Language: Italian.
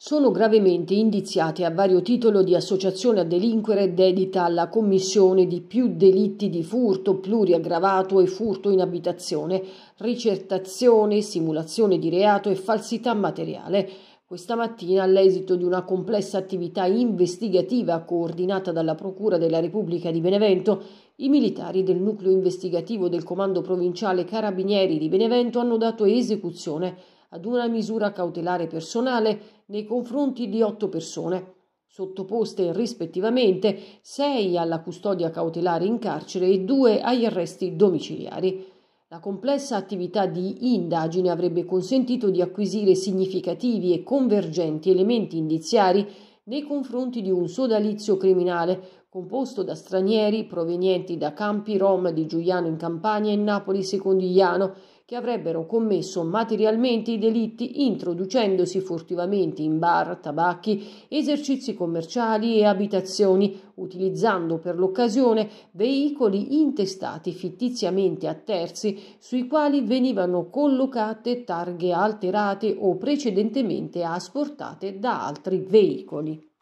sono gravemente indiziati a vario titolo di associazione a delinquere dedita alla commissione di più delitti di furto pluriaggravato e furto in abitazione, ricertazione, simulazione di reato e falsità materiale. Questa mattina, all'esito di una complessa attività investigativa coordinata dalla Procura della Repubblica di Benevento, i militari del nucleo investigativo del Comando Provinciale Carabinieri di Benevento hanno dato esecuzione ad una misura cautelare personale nei confronti di otto persone, sottoposte rispettivamente sei alla custodia cautelare in carcere e due agli arresti domiciliari. La complessa attività di indagine avrebbe consentito di acquisire significativi e convergenti elementi indiziari nei confronti di un sodalizio criminale composto da stranieri provenienti da campi rom di Giuliano in Campania e Napoli Secondigliano che avrebbero commesso materialmente i delitti introducendosi furtivamente in bar, tabacchi, esercizi commerciali e abitazioni, utilizzando per l'occasione veicoli intestati fittiziamente a terzi sui quali venivano collocate targhe alterate o precedentemente asportate da altri veicoli.